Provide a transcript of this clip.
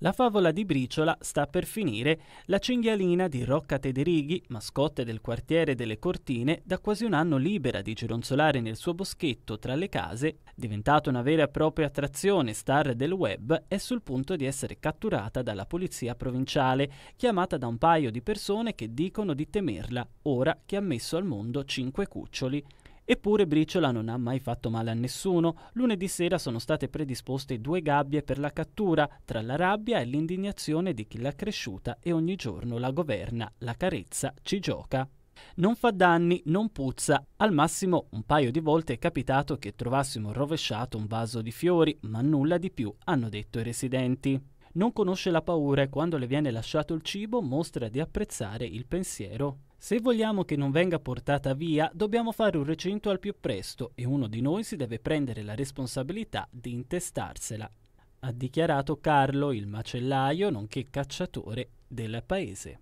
La favola di Briciola sta per finire la cinghialina di Rocca Tederighi, mascotte del quartiere delle Cortine, da quasi un anno libera di gironzolare nel suo boschetto tra le case, diventata una vera e propria attrazione star del web, è sul punto di essere catturata dalla polizia provinciale, chiamata da un paio di persone che dicono di temerla, ora che ha messo al mondo cinque cuccioli. Eppure Briciola non ha mai fatto male a nessuno. Lunedì sera sono state predisposte due gabbie per la cattura, tra la rabbia e l'indignazione di chi l'ha cresciuta e ogni giorno la governa, la carezza, ci gioca. Non fa danni, non puzza, al massimo un paio di volte è capitato che trovassimo rovesciato un vaso di fiori, ma nulla di più, hanno detto i residenti. Non conosce la paura e quando le viene lasciato il cibo mostra di apprezzare il pensiero se vogliamo che non venga portata via, dobbiamo fare un recinto al più presto e uno di noi si deve prendere la responsabilità di intestarsela, ha dichiarato Carlo, il macellaio, nonché cacciatore del paese.